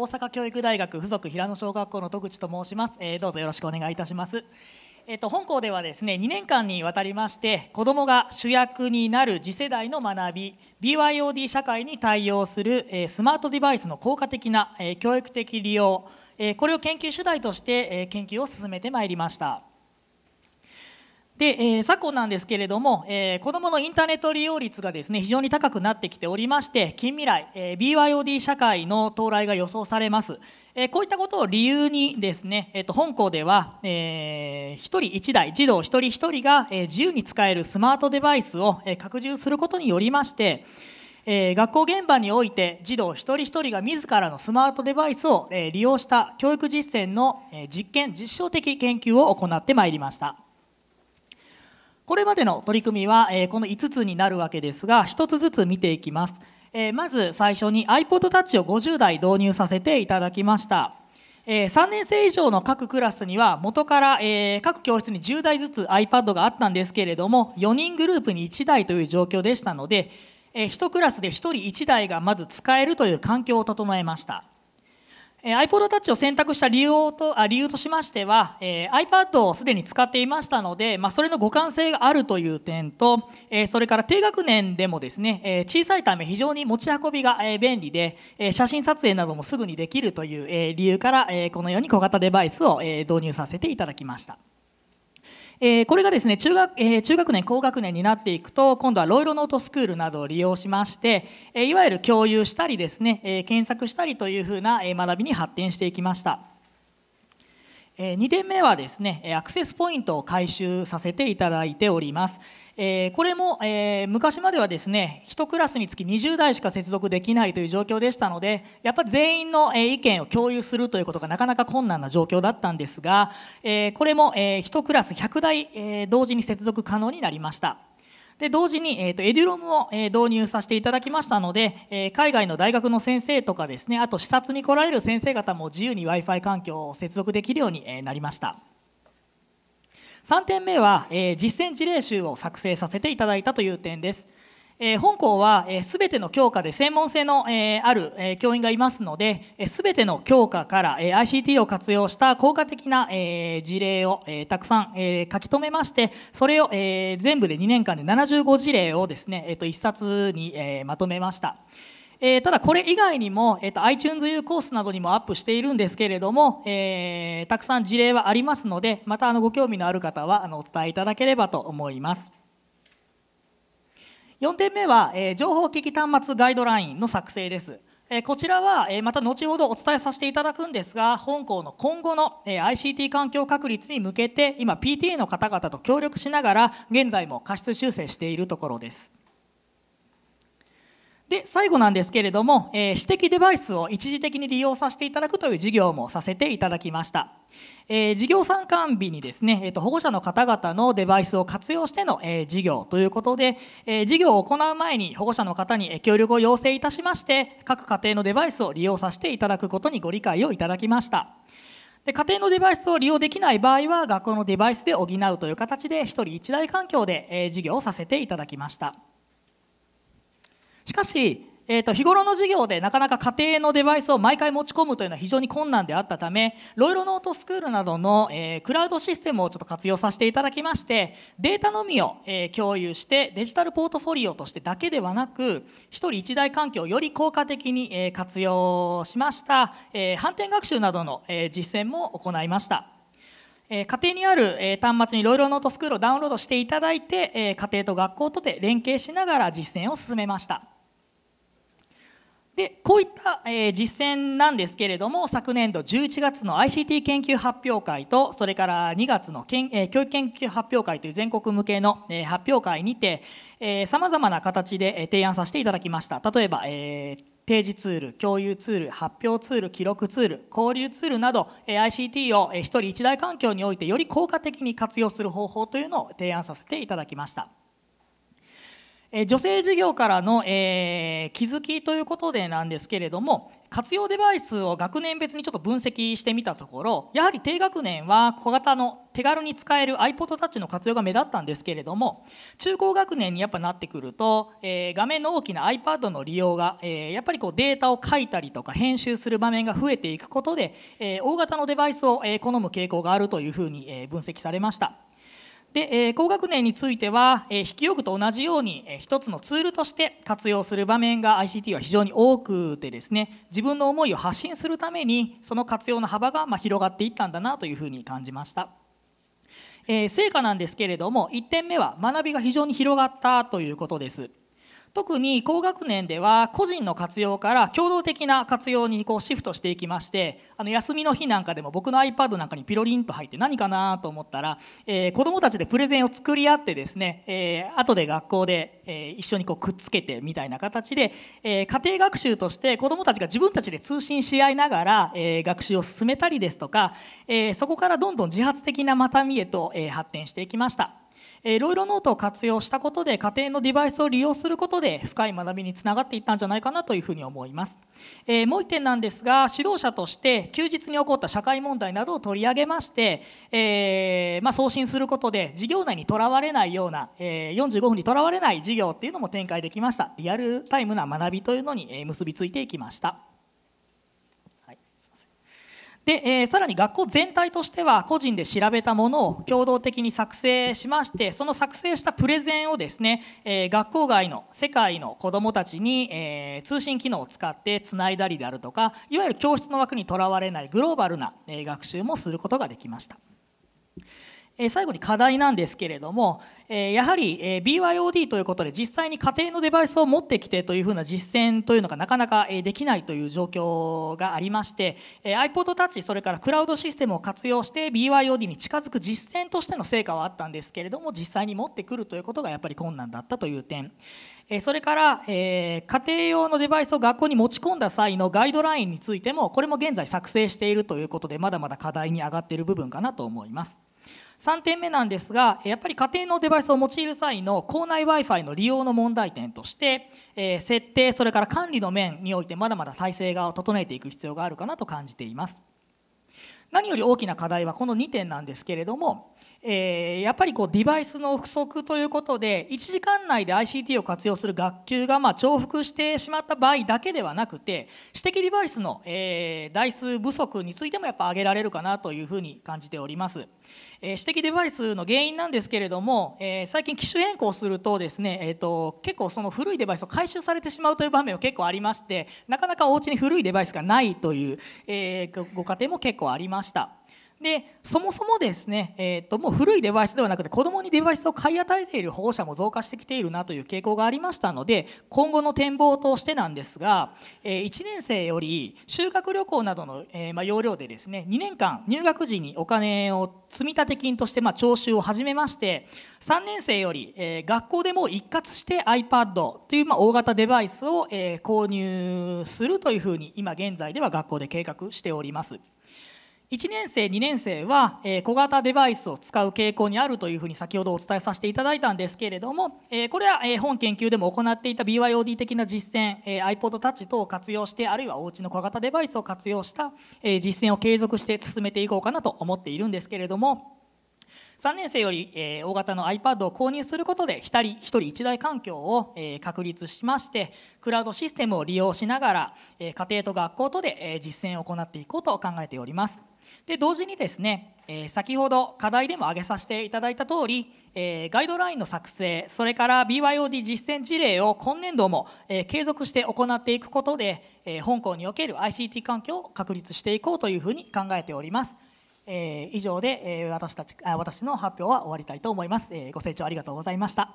大阪教育大学附属平野小学校の戸口と申します、えー、どうぞよろしくお願いいたしますえっと、本校ではですね2年間にわたりまして子どもが主役になる次世代の学び BYOD 社会に対応する、えー、スマートデバイスの効果的な、えー、教育的利用、えー、これを研究主題として、えー、研究を進めてまいりました。で、えー、昨今なんですけれども、えー、子どものインターネット利用率がですね非常に高くなってきておりまして近未来、えー、BYOD 社会の到来が予想されます。えこういったことを理由にですね、えー、と本校では、えー、1人1台児童1人1人が、え自由に使えるスマートデバイスを、え拡充することによりまして、え学校現場において児童一人一人が自らのスマートデバイスを、え利用した教育実践の、え実験実証的研究を行ってまいりました。これまでの取り組みは、えこの5つになるわけですが1つずつ見ていきます、えまず最初に iPod Touch を50台導入させていただきましたえ3年生以上の各クラスには元から、え各教室に10台ずつ iPad があったんですけれども4人グループに1台という状況でしたので、え1クラスで1人1台がまず使えるという環境を整えましたえ iPod Touch を選択した理由とあ理由としましては、えー、iPad をすでに使っていましたので、まあ、それの互換性があるという点と、えー、それから低学年でもですね、えー、小さいため非常に持ち運びが、えー、便利で、えー、写真撮影などもすぐにできるという、えー、理由から、えー、このように小型デバイスを、えー、導入させていただきました。えー、これがですね中学,、えー、中学年高学年になっていくと今度はロイロノートスクールなどを利用しまして、えー、いわゆる共有したりですね、え検索したりというふうな、え学びに発展していきました。え2点目はですねアクセスポイントを回収させていただいておりますえこれも、え昔まではですね1クラスにつき20台しか接続できないという状況でしたのでやっぱり全員の、え意見を共有するということがなかなか困難な状況だったんですが、えこれも、え1クラス100台、え同時に接続可能になりました。で同時に、えーと、エデュロムを、え導入させていただきましたので、え海外の大学の先生とかですねあと視察に来られる先生方も自由に w i f i 環境を接続できるようになりました。3点目は、え実践事例集を作成させていただいたという点です。えー、本校はすべ、えー、ての教科で専門性の、えー、ある、えー、教員がいますので、す、え、べ、ての教科から、えー、ICT を活用した効果的な、えー、事例を、えー、たくさん、えー、書き留めまして、それを、えー、全部で2年間で75事例をですね、えー、と1冊に、えー、まとめました。えー、ただこれ以外にも、えーと iTunes U コースなどにもアップしているんですけれども、えー、たくさん事例はありますのでまたあのご興味のある方はあのお伝えいただければと思います。4点目は、えー、情報機器端末ガイドラインの作成です。えー、こちらは、えー、また後ほどお伝えさせていただくんですが、本校の今後の、えー、ICT 環境確立に向けて、今 PTA の方々と協力しながら、現在も過失修正しているところです。で最後なんですけれども、えー、私的デバイスを一時的に利用させていただくという事業もさせていただきました。えー、事業参観日にですね、えー、と保護者の方々のデバイスを活用しての、えー、事業ということで、えー、事業を行う前に保護者の方に協力を要請いたしまして各家庭のデバイスを利用させていただくことにご理解をいただきました。で家庭のデバイスを利用できない場合は学校のデバイスで補うという形で1人1台環境で、え事業をさせていただきました。かし、えー、と日頃の授業でなかなか家庭のデバイスを毎回持ち込むというのは非常に困難であったためロイロノートスクールなどの、えクラウドシステムをちょっと活用させていただきましてデータのみを、え共有してデジタルポートフォリオとしてだけではなく1人1台環境をより効果的に、え活用しました、え反転学習などの、え実践も行いました。家庭にある端末にいろいろノートスクールをダウンロードしていただいて家庭と学校とで連携しながら実践を進めました。でこういった、えー、実践なんですけれども昨年度11月の ICT 研究発表会とそれから2月のけん、えー、教育研究発表会という全国向けの、えー、発表会にてさまざまな形で、えー、提案させていただきました例えば、えー、提示ツール共有ツール発表ツール記録ツール交流ツールなど、えー、ICT を一人一台環境においてより効果的に活用する方法というのを提案させていただきました。え女性事業からの、えー、気づきということでなんですけれども活用デバイスを学年別にちょっと分析してみたところやはり低学年は小型の手軽に使える iPodTouch の活用が目立ったんですけれども中高学年にやっぱなってくると、えー、画面の大きな iPad の利用が、えー、やっぱりこうデータを書いたりとか編集する場面が増えていくことで、え大型のデバイスを、え好む傾向があるというふうに、え分析されました。で、えー、高学年については、えー、引き用具と同じように、えー、一つのツールとして活用する場面が ICT は非常に多くてですね自分の思いを発信するためにその活用の幅がまあ広がっていったんだなというふうに感じました。えー、成果なんですけれども1点目は学びが非常に広がったということです。特に高学年では個人の活用から共同的な活用にこうシフトしていきましてあの休みの日なんかでも僕の iPad なんかにピロリンと入って何かなと思ったら、えー、子どもたちでプレゼンを作り合ってですね、えー、後で学校で、えー、一緒にこうくっつけてみたいな形で、えー、家庭学習として子どもたちが自分たちで通信し合いながら、えー、学習を進めたりですとか、えー、そこからどんどん自発的なまた見へと、えー、発展していきました。いろいろノートを活用したことで家庭のデバイスを利用することで深い学びにつながっていったんじゃないかなというふうに思います、えー、もう1点なんですが指導者として休日に起こった社会問題などを取り上げまして、えー、まあ、送信することで事業内にとらわれないような、えー、45分にとらわれない事業っていうのも展開できましたリアルタイムな学びというのに結びついていきました。で、えー、さらに学校全体としては個人で調べたものを共同的に作成しましてその作成したプレゼンをですね、えー、学校外の世界の子どもたちに、えー、通信機能を使ってつないだりであるとかいわゆる教室の枠にとらわれないグローバルな、え学習もすることができました。え最後に課題なんですけれども、えやはり、え BYOD ということで実際に家庭のデバイスを持ってきてというふうな実践というのがなかなか、えできないという状況がありまして、え iPod Touch それからクラウドシステムを活用して BYOD に近づく実践としての成果はあったんですけれども実際に持ってくるということがやっぱり困難だったという点。それから、え家庭用のデバイスを学校に持ち込んだ際のガイドラインについてもこれも現在作成しているということでまだまだ課題に上がっている部分かなと思います。3点目なんですがやっぱり家庭のデバイスを用いる際の校内 w i f i の利用の問題点として、えー、設定それから管理の面においてまだまだ体制が整えていく必要があるかなと感じています何より大きな課題はこの2点なんですけれどもえー、やっぱりこうデバイスの不足ということで1時間内で ICT を活用する学級がまあ重複してしまった場合だけではなくて私的デバイスの、えー、台数不足についてもやっぱ挙げられるかなというふうに感じております。えー、私的デバイスの原因なんですけれども、えー、最近機種変更するとですね、えーと、と結構その古いデバイスを回収されてしまうという場面も結構ありましてなかなかお家に古いデバイスがないという、えー、ご家庭も結構ありました。でそもそもですね、えーと、もう古いデバイスではなくて子どもにデバイスを買い与えている保護者も増加してきているなという傾向がありましたので今後の展望としてなんですが、えー、1年生より修学旅行などの、えー、まあ、要領でですね2年間入学時にお金を積立金として、まあ、徴収を始めまして3年生より、えー、学校でも一括して iPad という、まあ、大型デバイスを、え購入するというふうに今現在では学校で計画しております。1年生、2年生は、え小型デバイスを使う傾向にあるというふうに先ほどお伝えさせていただいたんですけれども、えこれは、え本研究でも行っていた BYOD 的な実践、え iPod Touch 等を活用して、あるいはおうちの小型デバイスを活用した、え実践を継続して進めていこうかなと思っているんですけれども、3年生より、え大型の iPad を購入することで1人 ,1 人1台環境を、え確立しましてクラウドシステムを利用しながら、え家庭と学校とで、え実践を行っていこうと考えております。で同時にですね、えー、先ほど課題でも挙げさせていただいた通り、えー、ガイドラインの作成それから BYOD 実践事例を今年度も、えー、継続して行っていくことで、えー、本校における ICT 環境を確立していこうというふうに考えております、えー、以上で、えー、私たち私の発表は終わりたいと思います、えー、ご清聴ありがとうございました